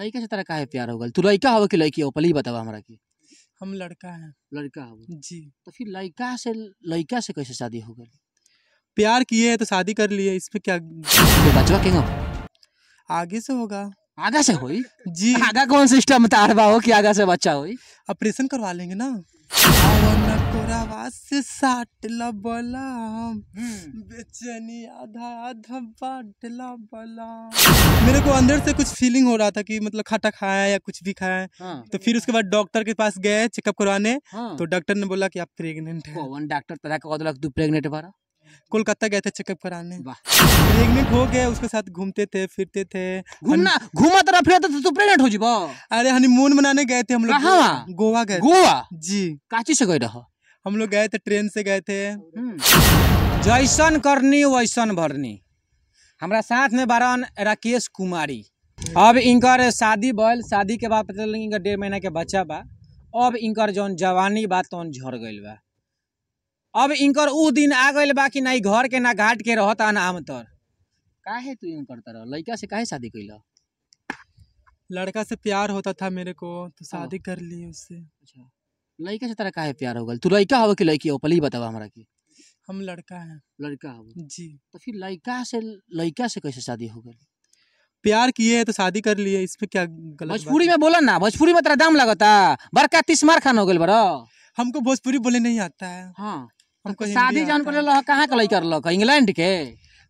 लड़का से तरह काहे प्यार हो गल तू लड़का हो कि लड़की हो पहले बताओ हमारा की हम लड़का है लड़का हो जी तो फिर लड़का से लड़का से कैसे शादी हो गई प्यार किए हैं तो शादी कर लिए इस पे क्या तो बचवा क्यों आगे से होगा आगे से होई जी आगे कौन सिस्टम तारवा हो कि आगे से बच्चा होई ऑपरेशन करवा लेंगे ना आवन हम्म। कोरावा से साट लबला हम्म। चनी आधा आधा बाटला बला मेरे को अंदर से कुछ फीलिंग हो रहा था कि मतलब खाटा खाया है या कुछ भी खाया है हाँ। तो फिर उसके बाद डॉक्टर के पास गए चेकअप करवाने हाँ। तो डॉक्टर ने बोला कि आप प्रेग्नेंट है वन डॉक्टर पता कौन बोला तू प्रेग्नेंट है कोलकाता गए थे चेकअप कराने प्रेग्नेंट हो गए उसके साथ घूमते थे फिरते थे घूमना घूमा तरह फिरते थे तो प्रेग्नेंट तो हो जीबो अरे हनीमून मनाने गए थे हम लोग गोवा गए गोवा जी काची से गए रहो हम लोग गए थे ट्रेन से गए थे हम्म। जैसन करनी वैसन भरनी हमारा साथ में बारन राकेश कुमारी अब इनकर शादी बल शादी के बाद पता चल डेढ़ महीना के बच्चा बा अब इनकर जौन जवानी बा तौन झड़ गई बा अब इनकर उ दिन आ गए बा कि ना घर के ना घाट के रहता ना आमतर का काहे तू यूं तर लड़का से काहे शादी कैला लड़का से प्यार होता था मेरे को तो हाँ। शादी कर ली उससे अच्छा लड़का से तरह काहे प्यार हो गए तू लड़का हो कि लड़की हो पहले ही बताओ हमारा की हम लड़का हैं लड़का हो जी तो फिर लड़का से लड़का से कैसे शादी हो गई प्यार किए है तो शादी कर लिए इसमें क्या गलत भोजपुरी में बोला ना भोजपुरी में तेरा दाम लगा था बड़का तीस मार खान हो गए बड़ो हमको भोजपुरी बोले नहीं आता है हाँ हमको शादी जान कर कहाँ का लड़का लो इंग्लैंड के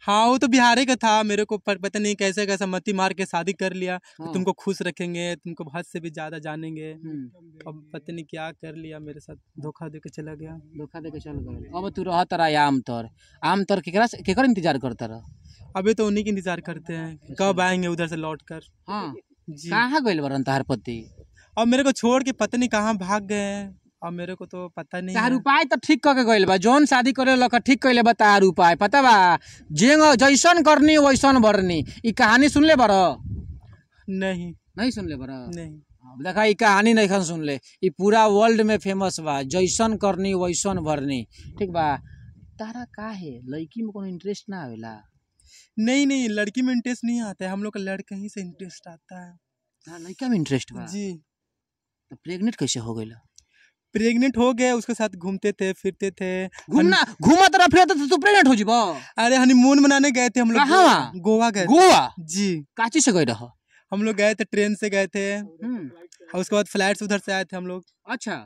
हाँ वो तो बिहारी का था मेरे को पता नहीं कैसे कैसे मती मार के शादी कर लिया तो हाँ। तुमको खुश रखेंगे तुमको हद से भी ज्यादा जानेंगे हम्म। अब पता नहीं क्या कर लिया मेरे साथ धोखा दे के चला गया धोखा दे के चल गया अब तू रहा तरा आमतौर आमतौर के कर इंतजार करता रहा अभी तो उन्हीं के इंतजार करते हैं अच्छा। कब आएंगे उधर से लौट कर हाँ कहाँ गए बरन तार पति अब मेरे को छोड़ के पत्नी कहाँ भाग गए हैं अब मेरे को तो पता नहीं तार उपाय तो ठीक करके गए बा जौन शादी करे लक ठीक कइले बा तार उपाय पता बा जे जैसन करनी वैसन भरनी ये कहानी सुन ले बड़ नहीं नहीं सुन ले बड़ नहीं देखा ये कहानी नहीं खन सुन ले ये पूरा वर्ल्ड में फेमस बा जैसन करनी वैसन भरनी ठीक बा तारा का है लड़की में को इंटरेस्ट ना आवेला नहीं नहीं लड़की में इंटरेस्ट नहीं आता है हम लोग का लड़का ही से इंटरेस्ट आता है हाँ लड़का में इंटरेस्ट बा जी तो प्रेग्नेंट कैसे हो गई प्रेग्नेंट हो गए उसके साथ घूमते थे फिरते थे घूमना घूमा तरह तो फिर तो तू प्रेग्नेंट हो जीबो अरे हनीमून मनाने गए थे हम लोग गोवा गए गोवा जी काची से गए रहो हम लोग गए थे ट्रेन से गए थे हम्म। और उसके बाद फ्लाइट से उधर से आए थे हम लोग अच्छा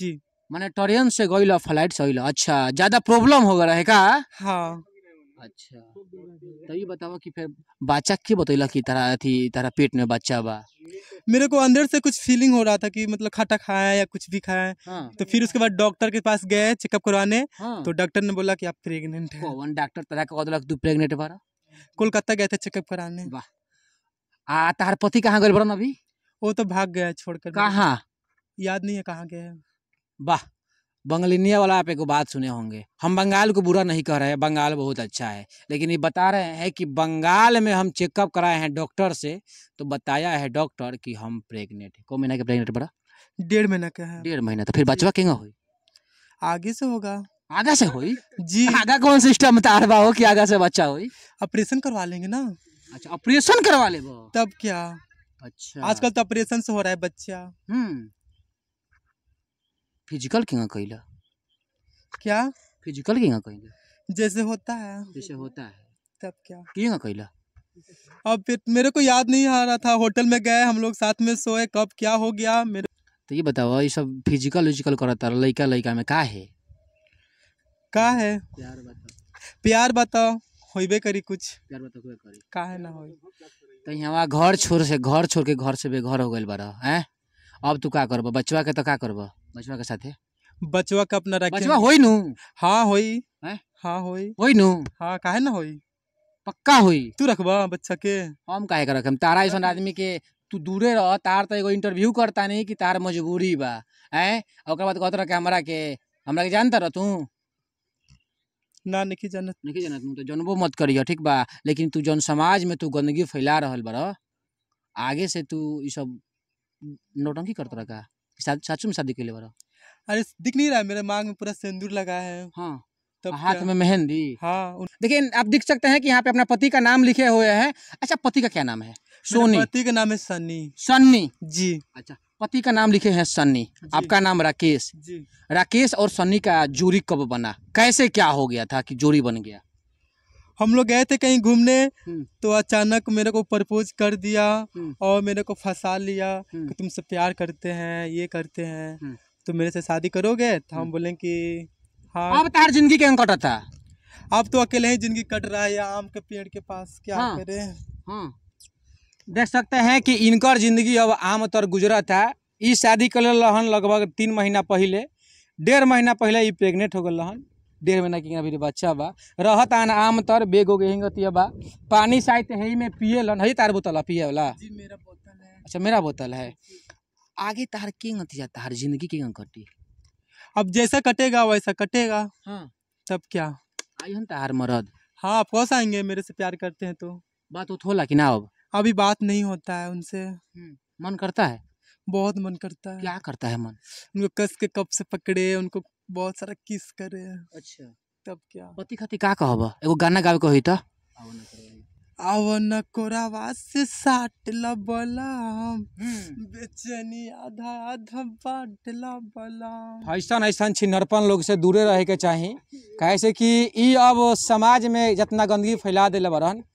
जी मैंने ट्रेन से गई फ्लाइट से गई अच्छा ज्यादा प्रॉब्लम हो गया है का हाँ अच्छा तभी तो बताओ कि फिर बच्चा के बतैला कि तरह अथी तरह पेट में बच्चा बा मेरे को अंदर से कुछ फीलिंग हो रहा था कि मतलब खाटा खाया या कुछ भी खाया हाँ। तो फिर उसके बाद डॉक्टर के पास गए चेकअप करवाने हाँ। तो डॉक्टर ने बोला कि आप प्रेग्नेंट है वन डॉक्टर तोरा कहलक तू प्रेग्नेंट बारा कोलकाता गए थे चेकअप कराने वाह आ तार पति कहाँ गए बरन अभी वो तो भाग गया छोड़कर कहाँ याद नहीं है कहाँ गए वाह बंगलिनिया वाला आप एक बात सुने होंगे हम बंगाल को बुरा नहीं कह रहे हैं बंगाल बहुत अच्छा है लेकिन ये बता रहे हैं कि बंगाल में हम चेकअप कराए हैं डॉक्टर से तो बताया है डॉक्टर कि हम प्रेग्नेंट हैं महीना के प्रेग्नेंट बड़ा डेढ़ महीना का है डेढ़ महीना तो फिर बचवा केंगा हुई आगे से होगा आगे से हुई जी आगा कौन सिस्टम तारवा हो कि आगे से बच्चा हुई ऑपरेशन करवा लेंगे ना अच्छा ऑपरेशन करवा ले तब क्या अच्छा आजकल तो ऑपरेशन से हो रहा है बच्चा हम्म फिजिकल क्यों कैला क्या फिजिकल क्यों कैला जैसे होता है जैसे होता है तब क्या क्यों कैला अब फिर मेरे को याद नहीं आ रहा था होटल में गए हम लोग साथ में सोए कब क्या हो गया मेरे तो ये बताओ ये सब फिजिकल विजिकल करा था लड़का लड़का में का है का है प्यार बताओ प्यार बताओ होइबे करी कुछ प्यार बताओ करी का है ना होई तो यहाँ घर छोड़ से घर छोड़ के घर से बेघर हो गए बड़ा है अब तू का करब बचवा के तो का करब बचवा के साथ है बचवा का अपना रखे बचवा होई नु हां होई हां होई होई नु हां काहे ना होई पक्का होई तू रखबा बच्चा के हम काहे के रखम तारा ऐसा आदमी के तू दूरे रह तार त तो एगो इंटरव्यू करता नहीं कि तार मजबूरी बा ए ओकर बाद कहत रह के हमरा के हमरा के जानत रह तू ना नहीं जानत नहीं जानत तो जनबो मत करियो ठीक बा लेकिन तू जन समाज में तू गंदगी फैला रहल बड़ आगे से तू ई सब नोटंकी करत रह का चाचू में शादी के लिए बड़ा अरे दिख नहीं रहा है मेरे मांग में पूरा सिंदूर लगा है हाँ, हाँ हाथ में मेहंदी हाँ देखिए आप दिख सकते हैं कि यहाँ पे अपना पति का नाम लिखे हुए है अच्छा पति का क्या नाम है सोनी पति का नाम है सन्नी सन्नी जी अच्छा पति का नाम लिखे हैं सन्नी आपका नाम राकेश जी राकेश और सन्नी का जोड़ी कब बना कैसे क्या हो गया था कि जोड़ी बन गया हम लोग गए थे कहीं घूमने हम्म। तो अचानक मेरे को प्रपोज कर दिया हम्म। और मेरे को फंसा लिया हम्म। कि तुमसे प्यार करते हैं ये करते हैं तो मेरे से शादी करोगे तो हम बोले कि हाँ अब तार जिंदगी क्यों कटा था अब तो अकेले ही जिंदगी कट रहा है आम के पेड़ के पास क्या हाँ, करे हाँ। देख सकते हैं कि इनकर जिंदगी अब आम तौर गुजरत है इस शादी कर लगभग तीन महीना पहले डेढ़ महीना पहले ये प्रेग्नेंट हो गए डेढ़ महीना के अभी बच्चा बा रहत आन आम तर बेग बा पानी शायद है में पिए लन है तार बोतल पिए वाला अच्छा मेरा बोतल है आगे तार के अतिया तार जिंदगी के कटी अब जैसा कटेगा वैसा कटेगा हाँ तब क्या आई हम तार मरद हाँ आप कौन आएंगे मेरे से प्यार करते हैं तो बात वो थोला कि ना अब अभी बात नहीं होता है उनसे हम्म, मन करता है बहुत मन करता है क्या करता है मन उनको कस के कब से पकड़े उनको बहुत सारा किस करे अच्छा तब क्या पति खाती का कहब एगो गाना गावे को होई त आव आवन कोरावा से साट हम हम्म। बेचनी आधा आधा बाट लबलाम ऐसा ऐसा छी नरपन लोग से दूरे रहे के चाही कैसे कि ई अब समाज में जितना गंदगी फैला देले बरन